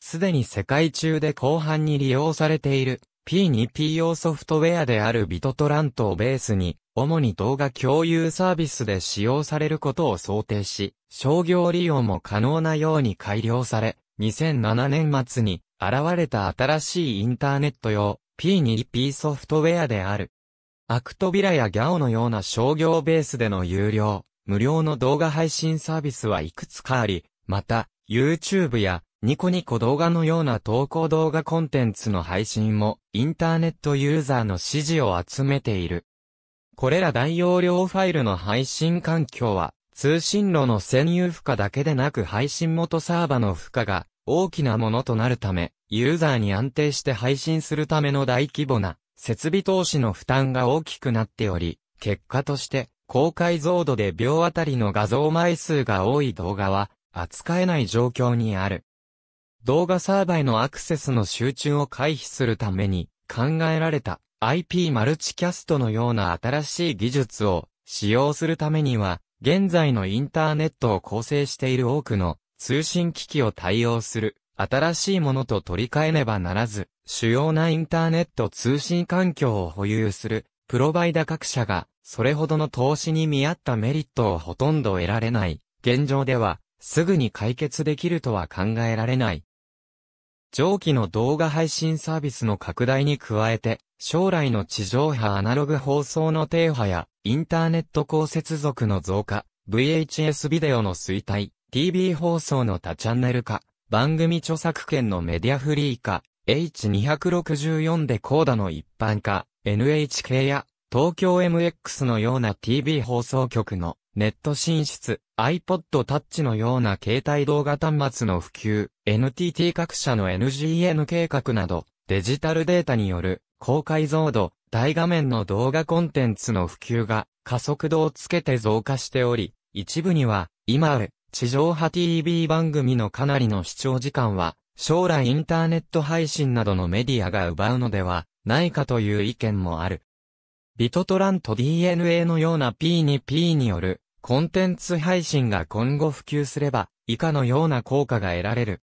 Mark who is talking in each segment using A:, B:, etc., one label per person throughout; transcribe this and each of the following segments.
A: すでに世界中で広範に利用されている P2P 用ソフトウェアであるビトトラントをベースに、主に動画共有サービスで使用されることを想定し、商業利用も可能なように改良され、2007年末に現れた新しいインターネット用 P2P ソフトウェアである。アクトビラやギャオのような商業ベースでの有料、無料の動画配信サービスはいくつかあり、また、YouTube やニコニコ動画のような投稿動画コンテンツの配信も、インターネットユーザーの支持を集めている。これら大容量ファイルの配信環境は、通信路の占有負荷だけでなく配信元サーバの負荷が大きなものとなるため、ユーザーに安定して配信するための大規模な設備投資の負担が大きくなっており、結果として高解像度で秒あたりの画像枚数が多い動画は扱えない状況にある。動画サーバへのアクセスの集中を回避するために考えられた IP マルチキャストのような新しい技術を使用するためには、現在のインターネットを構成している多くの通信機器を対応する新しいものと取り替えねばならず、主要なインターネット通信環境を保有するプロバイダ各社がそれほどの投資に見合ったメリットをほとんど得られない現状ではすぐに解決できるとは考えられない。上記の動画配信サービスの拡大に加えて、将来の地上波アナログ放送の低波や、インターネット高接続の増加、VHS ビデオの衰退、TV 放送の多チャンネル化、番組著作権のメディアフリー化、H264 でコーダの一般化、NHK や東京 MX のような TV 放送局のネット進出、iPod Touch のような携帯動画端末の普及、NTT 各社の NGN 計画など、デジタルデータによる高解像度、大画面の動画コンテンツの普及が加速度をつけて増加しており、一部には、今ある地上波 TV 番組のかなりの視聴時間は、将来インターネット配信などのメディアが奪うのではないかという意見もある。ビトトランと DNA のような P2P によるコンテンツ配信が今後普及すれば、以下のような効果が得られる。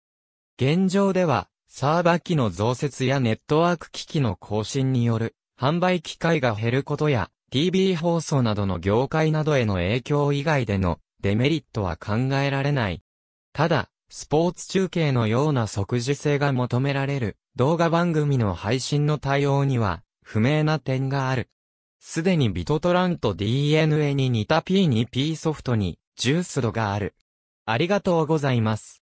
A: 現状では、サーバ機の増設やネットワーク機器の更新による、販売機会が減ることや、TV 放送などの業界などへの影響以外でのデメリットは考えられない。ただ、スポーツ中継のような即時性が求められる動画番組の配信の対応には不明な点がある。すでにビトトランと DNA に似た P2P ソフトに、ジュース度がある。ありがとうございます。